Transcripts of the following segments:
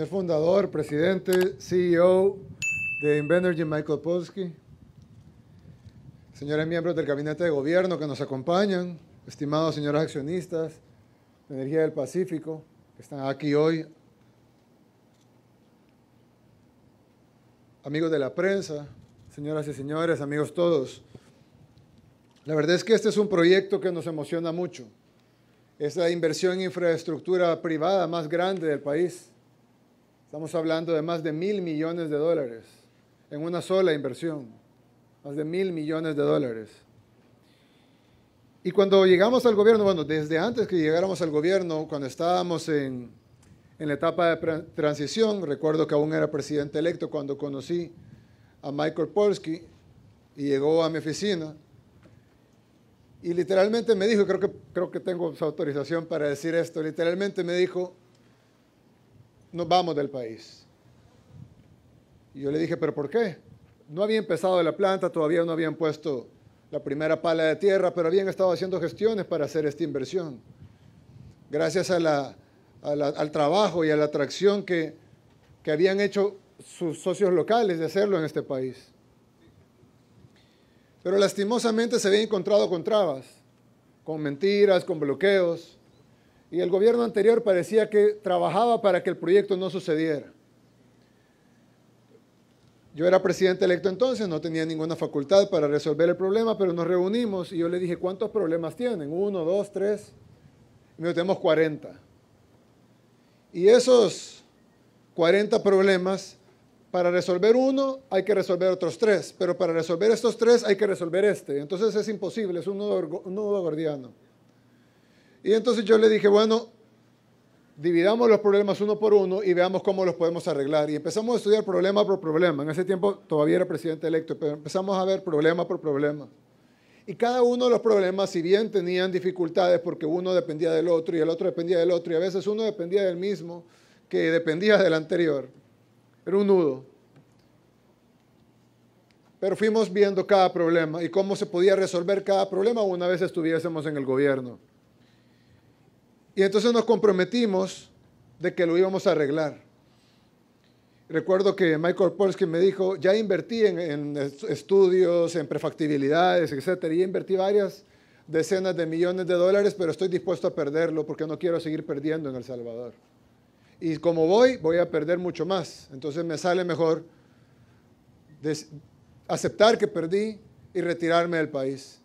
Señor fundador, presidente, CEO de Invenergy, Michael Polsky. Señores miembros del gabinete de gobierno que nos acompañan, estimados señores accionistas de Energía del Pacífico, que están aquí hoy, amigos de la prensa, señoras y señores, amigos todos. La verdad es que este es un proyecto que nos emociona mucho. Es la inversión en infraestructura privada más grande del país. Estamos hablando de más de mil millones de dólares en una sola inversión. Más de mil millones de dólares. Y cuando llegamos al gobierno, bueno, desde antes que llegáramos al gobierno, cuando estábamos en, en la etapa de transición, recuerdo que aún era presidente electo cuando conocí a Michael Polsky y llegó a mi oficina y literalmente me dijo, creo que, creo que tengo autorización para decir esto, literalmente me dijo, nos vamos del país. Y yo le dije, pero ¿por qué? No había empezado la planta, todavía no habían puesto la primera pala de tierra, pero habían estado haciendo gestiones para hacer esta inversión. Gracias al trabajo y a la atracción que, que habían hecho sus socios locales de hacerlo en este país. Pero lastimosamente se había encontrado con trabas, con mentiras, con bloqueos y el gobierno anterior parecía que trabajaba para que el proyecto no sucediera. Yo era presidente electo entonces, no tenía ninguna facultad para resolver el problema, pero nos reunimos y yo le dije, ¿cuántos problemas tienen? Uno, dos, tres. Y me tenemos 40. Y esos 40 problemas, para resolver uno hay que resolver otros tres, pero para resolver estos tres hay que resolver este. Entonces es imposible, es un nudo, un nudo gordiano. Y entonces yo le dije, bueno, dividamos los problemas uno por uno y veamos cómo los podemos arreglar. Y empezamos a estudiar problema por problema. En ese tiempo todavía era presidente electo, pero empezamos a ver problema por problema. Y cada uno de los problemas, si bien tenían dificultades porque uno dependía del otro y el otro dependía del otro, y a veces uno dependía del mismo que dependía del anterior, era un nudo. Pero fuimos viendo cada problema y cómo se podía resolver cada problema una vez estuviésemos en el gobierno. Y entonces nos comprometimos de que lo íbamos a arreglar. Recuerdo que Michael Polsky me dijo, ya invertí en, estudios, en prefactibilidades, etcétera, y invertí varias decenas de millones de dólares, pero estoy dispuesto a perderlo porque no quiero seguir perdiendo en El Salvador. Y como voy, voy a perder mucho más. Entonces me sale mejor aceptar que perdí y retirarme del país.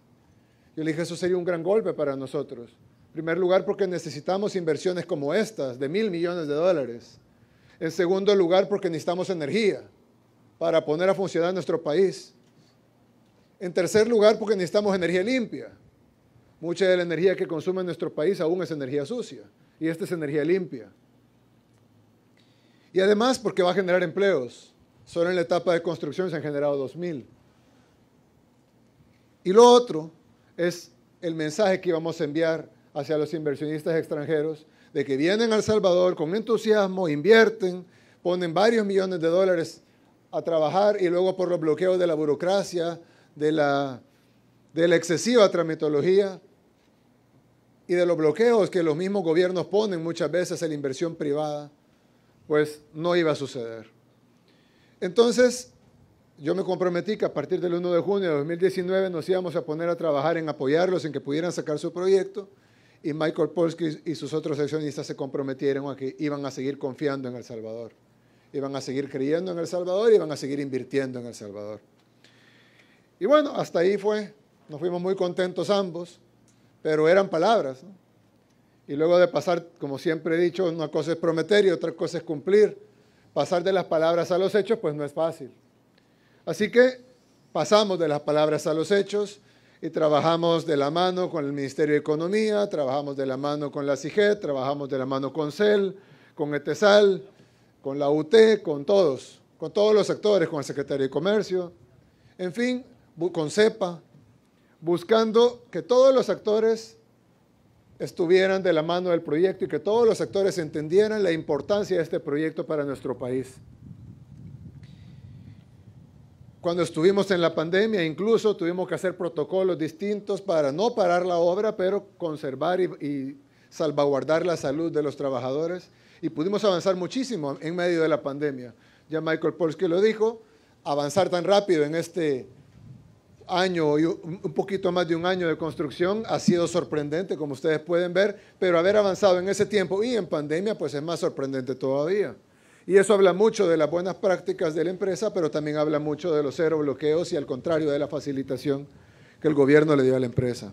Yo le dije, eso sería un gran golpe para nosotros primer lugar, porque necesitamos inversiones como estas, de mil millones de dólares. En segundo lugar, porque necesitamos energía para poner a funcionar nuestro país. En tercer lugar, porque necesitamos energía limpia. Mucha de la energía que consume nuestro país aún es energía sucia, y esta es energía limpia. Y además, porque va a generar empleos. Solo en la etapa de construcción se han generado 2.000. Y lo otro es el mensaje que íbamos a enviar hacia los inversionistas extranjeros, de que vienen al Salvador con entusiasmo, invierten, ponen varios millones de dólares a trabajar y luego por los bloqueos de la burocracia, de la, excesiva tramitología y de los bloqueos que los mismos gobiernos ponen muchas veces en la inversión privada, pues no iba a suceder. Entonces, yo me comprometí que a partir del 1 de junio de 2019 nos íbamos a poner a trabajar en apoyarlos, en que pudieran sacar su proyecto y Michael Polsky y sus otros accionistas se comprometieron a que iban a seguir confiando en El Salvador, iban a seguir creyendo en El Salvador y iban a seguir invirtiendo en El Salvador. Y bueno, hasta ahí fue, nos fuimos muy contentos ambos, pero eran palabras. Y luego de pasar, como siempre he dicho, una cosa es prometer y otra cosa es cumplir. Pasar de las palabras a los hechos, pues no es fácil. Así que pasamos de las palabras a los hechos y trabajamos de la mano con el Ministerio de Economía, trabajamos de la mano con la CIGED, trabajamos de la mano con CEL, con ETESAL, con la UT, con todos, con todos los actores, con el Secretario de Comercio, en fin, con CEPA, buscando que todos los actores estuvieran de la mano del proyecto y que todos los actores entendieran la importancia de este proyecto para nuestro país. Cuando estuvimos en la pandemia, incluso tuvimos que hacer protocolos distintos para no parar la obra, pero conservar y, salvaguardar la salud de los trabajadores. Y pudimos avanzar muchísimo en medio de la pandemia. Ya Michael Polsky lo dijo, avanzar tan rápido en este año, un poquito más de un año de construcción, ha sido sorprendente, como ustedes pueden ver, pero haber avanzado en ese tiempo y en pandemia, pues es más sorprendente todavía. Y eso habla mucho de las buenas prácticas de la empresa, pero también habla mucho de los cero bloqueos y al contrario de la facilitación que el gobierno le dio a la empresa.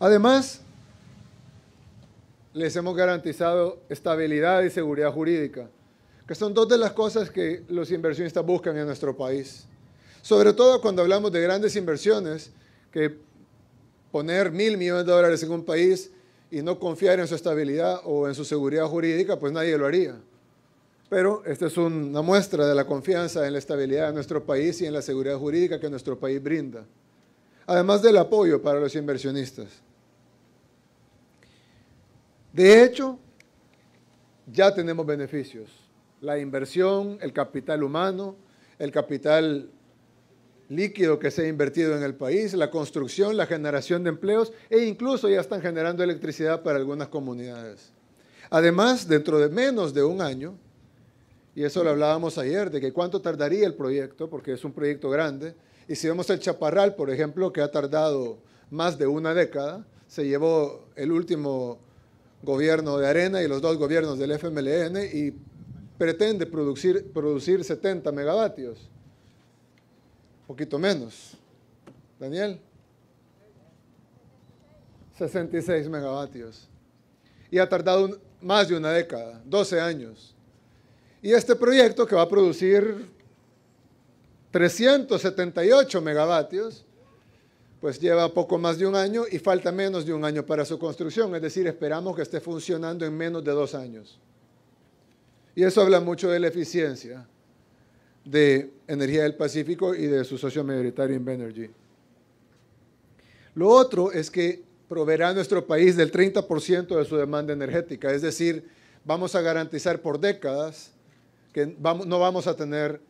Además, les hemos garantizado estabilidad y seguridad jurídica, que son dos de las cosas que los inversionistas buscan en nuestro país. Sobre todo cuando hablamos de grandes inversiones, que poner mil millones de dólares en un país y no confiar en su estabilidad o en su seguridad jurídica, pues nadie lo haría. Pero esta es una muestra de la confianza en la estabilidad de nuestro país y en la seguridad jurídica que nuestro país brinda, además del apoyo para los inversionistas. De hecho, ya tenemos beneficios. La inversión, el capital humano, el capital líquido que se ha invertido en el país, la construcción, la generación de empleos e incluso ya están generando electricidad para algunas comunidades. Además, dentro de menos de un año, y eso lo hablábamos ayer, de que cuánto tardaría el proyecto, porque es un proyecto grande, y si vemos el Chaparral, por ejemplo, que ha tardado más de una década, se llevó el último gobierno de Arena y los dos gobiernos del FMLN y pretende producir, producir 70 megavatios poquito menos. Daniel. 66 megavatios. Y ha tardado más de una década, 12 años. Y este proyecto que va a producir 378 megavatios, pues lleva poco más de un año y falta menos de un año para su construcción. Es decir, esperamos que esté funcionando en menos de dos años. Y eso habla mucho de la eficiencia de Energía del Pacífico y de su socio mayoritario Invenergy. Lo otro es que proveerá a nuestro país del 30% de su demanda energética, es decir, vamos a garantizar por décadas que no vamos a tener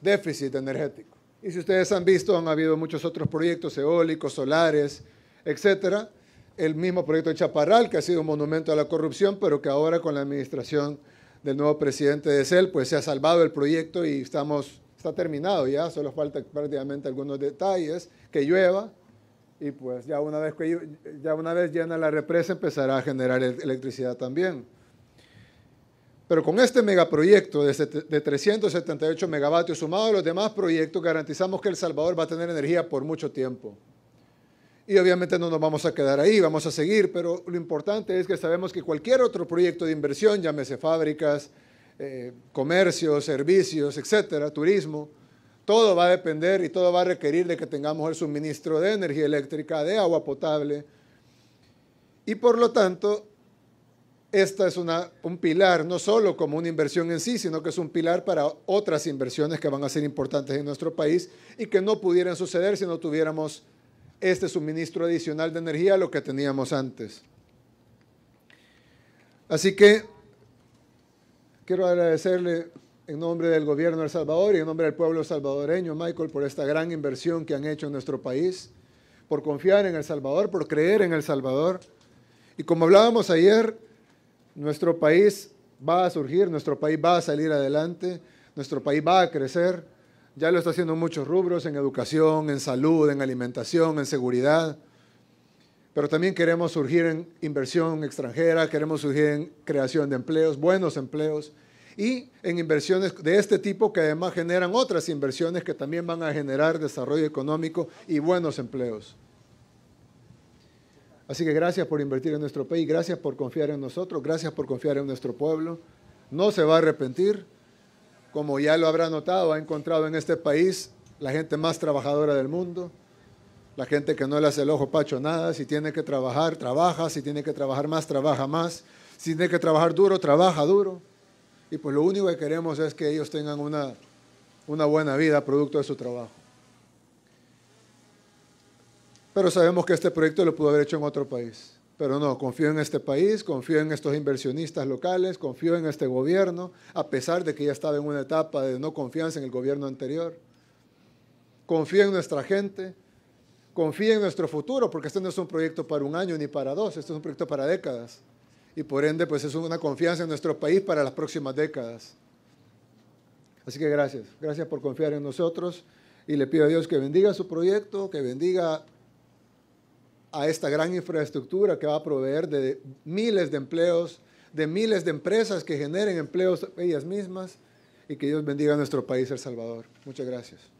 déficit energético. Y si ustedes han visto, han habido muchos otros proyectos eólicos, solares, etcétera. El mismo proyecto de Chaparral, que ha sido un monumento a la corrupción, pero que ahora con la administración del nuevo presidente de CEL, pues se ha salvado el proyecto y estamos, está terminado ya, solo falta prácticamente algunos detalles, que llueva y pues ya una vez, que, ya una vez llena la represa empezará a generar electricidad también. Pero con este megaproyecto de 378 megavatios sumado a los demás proyectos, garantizamos que El Salvador va a tener energía por mucho tiempo. Y obviamente no nos vamos a quedar ahí, vamos a seguir, pero lo importante es que sabemos que cualquier otro proyecto de inversión, llámese fábricas, eh, comercios, servicios, etcétera, turismo, todo va a depender y todo va a requerir de que tengamos el suministro de energía eléctrica, de agua potable. Y por lo tanto, esta es una, un pilar, no solo como una inversión en sí, sino que es un pilar para otras inversiones que van a ser importantes en nuestro país y que no pudieran suceder si no tuviéramos este suministro adicional de energía a lo que teníamos antes. Así que quiero agradecerle en nombre del gobierno de El Salvador y en nombre del pueblo salvadoreño, Michael, por esta gran inversión que han hecho en nuestro país, por confiar en El Salvador, por creer en El Salvador. Y como hablábamos ayer, nuestro país va a surgir, nuestro país va a salir adelante, nuestro país va a crecer ya lo está haciendo muchos rubros, en educación, en salud, en alimentación, en seguridad, pero también queremos surgir en inversión extranjera, queremos surgir en creación de empleos, buenos empleos, y en inversiones de este tipo que además generan otras inversiones que también van a generar desarrollo económico y buenos empleos. Así que gracias por invertir en nuestro país, gracias por confiar en nosotros, gracias por confiar en nuestro pueblo. No se va a arrepentir, como ya lo habrá notado, ha encontrado en este país la gente más trabajadora del mundo, la gente que no le hace el ojo pacho nada, si tiene que trabajar, trabaja, si tiene que trabajar más, trabaja más, si tiene que trabajar duro, trabaja duro. Y pues lo único que queremos es que ellos tengan una, una buena vida producto de su trabajo. Pero sabemos que este proyecto lo pudo haber hecho en otro país. Pero no, confío en este país, confío en estos inversionistas locales, confío en este gobierno, a pesar de que ya estaba en una etapa de no confianza en el gobierno anterior. Confío en nuestra gente, confío en nuestro futuro, porque este no es un proyecto para un año ni para dos, este es un proyecto para décadas. Y por ende, pues es una confianza en nuestro país para las próximas décadas. Así que gracias, gracias por confiar en nosotros y le pido a Dios que bendiga su proyecto, que bendiga a esta gran infraestructura que va a proveer de miles de empleos, de miles de empresas que generen empleos ellas mismas y que Dios bendiga a nuestro país, El Salvador. Muchas gracias.